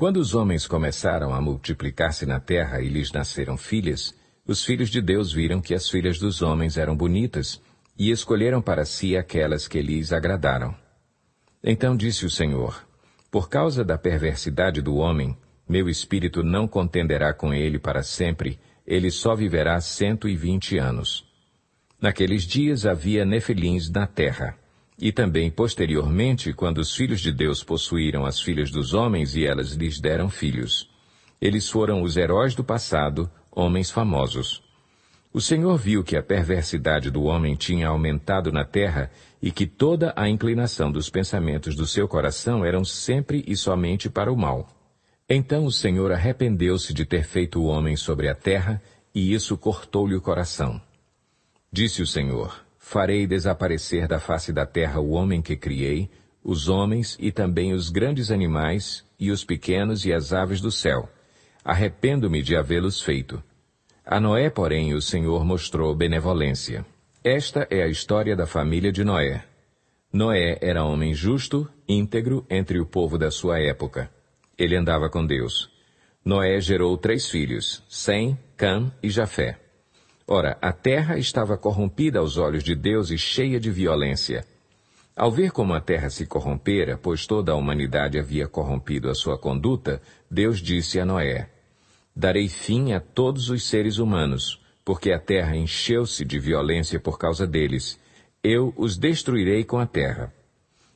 Quando os homens começaram a multiplicar-se na terra e lhes nasceram filhas, os filhos de Deus viram que as filhas dos homens eram bonitas, e escolheram para si aquelas que lhes agradaram. Então disse o Senhor: Por causa da perversidade do homem, meu espírito não contenderá com ele para sempre, ele só viverá cento e vinte anos. Naqueles dias havia nefilins na terra e também posteriormente quando os filhos de Deus possuíram as filhas dos homens e elas lhes deram filhos. Eles foram os heróis do passado, homens famosos. O Senhor viu que a perversidade do homem tinha aumentado na terra e que toda a inclinação dos pensamentos do seu coração eram sempre e somente para o mal. Então o Senhor arrependeu-se de ter feito o homem sobre a terra, e isso cortou-lhe o coração. Disse o Senhor, Farei desaparecer da face da terra o homem que criei, os homens e também os grandes animais, e os pequenos e as aves do céu. Arrependo-me de havê-los feito. A Noé, porém, o Senhor mostrou benevolência. Esta é a história da família de Noé. Noé era homem justo, íntegro entre o povo da sua época. Ele andava com Deus. Noé gerou três filhos, Sem, Cam e Jafé. Ora, a terra estava corrompida aos olhos de Deus e cheia de violência. Ao ver como a terra se corrompera, pois toda a humanidade havia corrompido a sua conduta, Deus disse a Noé: Darei fim a todos os seres humanos, porque a terra encheu-se de violência por causa deles. Eu os destruirei com a terra.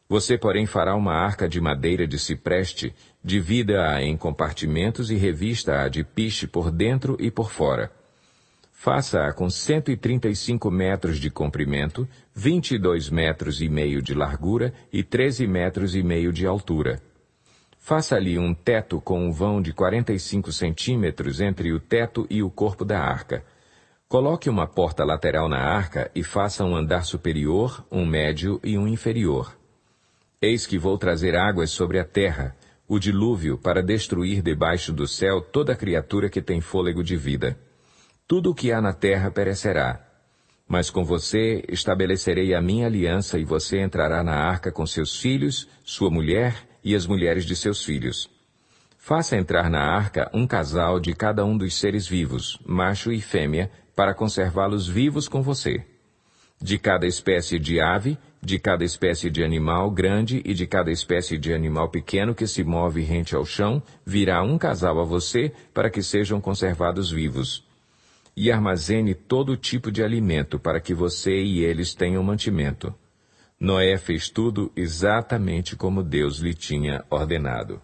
Você, porém, fará uma arca de madeira de cipreste, divida-a em compartimentos e revista-a de piche por dentro e por fora. Faça-a com 135 metros de comprimento, 22 metros e meio de largura e 13 metros e meio de altura. Faça-lhe um teto com um vão de 45 centímetros entre o teto e o corpo da arca. Coloque uma porta lateral na arca e faça um andar superior, um médio e um inferior. Eis que vou trazer águas sobre a terra, o dilúvio, para destruir debaixo do céu toda criatura que tem fôlego de vida tudo o que há na terra perecerá. Mas com você estabelecerei a minha aliança e você entrará na arca com seus filhos, sua mulher e as mulheres de seus filhos. Faça entrar na arca um casal de cada um dos seres vivos, macho e fêmea, para conservá-los vivos com você. De cada espécie de ave, de cada espécie de animal grande e de cada espécie de animal pequeno que se move rente ao chão, virá um casal a você para que sejam conservados vivos e armazene todo tipo de alimento para que você e eles tenham mantimento. Noé fez tudo exatamente como Deus lhe tinha ordenado.